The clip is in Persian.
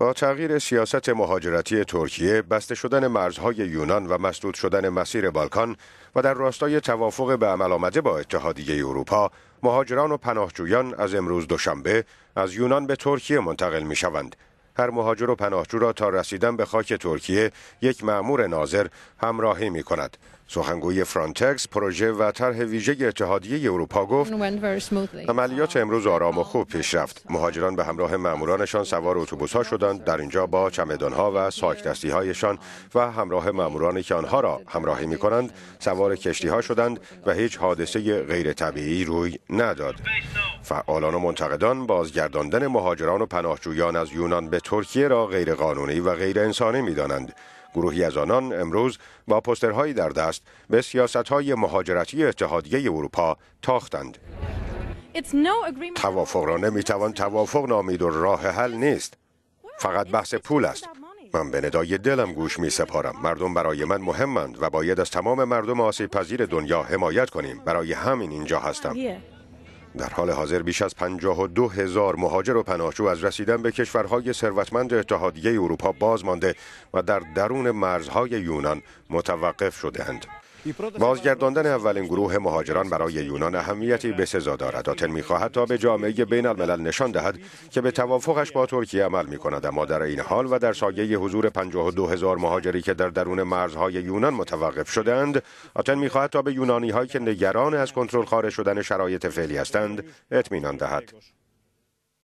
با تغییر سیاست مهاجرتی ترکیه، بسته شدن مرزهای یونان و مسدود شدن مسیر بالکان و در راستای توافق به عمل آمده با اتحادیه اروپا، مهاجران و پناهجویان از امروز دوشنبه از یونان به ترکیه منتقل می شوند هر مهاجر و پناهجو را تا رسیدن به خاک ترکیه یک مأمور ناظر همراهی می کند. سخنگوی فرانتکس پروژه و طرح ویژه اتحادیه اروپا گفت عملیات امروز آرام و خوب پیش رفت مهاجران به همراه مامورانشان سوار اتوبوس ها شدند در اینجا با چمدان ها و ساک دستی هایشان و همراه مامورانی که آنها را همراهی می کنند سوار کشتی ها شدند و هیچ حادثه غیر طبیعی روی نداد فعالان و منتقدان بازگرداندن مهاجران و پناهجویان از یونان به ترکیه را غیرقانونی و غیر انسانی می دانند. گروهی از آنان امروز با پسترهایی در دست به سیاستهای مهاجرتی اتحادیه اروپا تاختند توافق را توان توافق نامید و راه حل نیست فقط بحث پول است من به ندای دلم گوش می سپارم مردم برای من مهمند و باید از تمام مردم آسیب پذیر دنیا حمایت کنیم برای همین اینجا هستم در حال حاضر بیش از 52 هزار مهاجر و پناهجو از رسیدن به کشورهای ثروتمند اتحادیه اروپا باز مانده و در درون مرزهای یونان متوقف شدهاند. بازگرداندن اولین گروه مهاجران برای یونان اهمیتی به سزا دارد آتن میخواهد تا به جامعه بین الملل نشان دهد که به توافقش با ترکیه عمل می کند اما در این حال و در سایه حضور 52 هزار مهاجری که در درون مرزهای یونان متوقف شدند آتن میخواهد تا به یونانی که نگران از کنترل خارج شدن شرایط فعلی هستند اطمینان دهد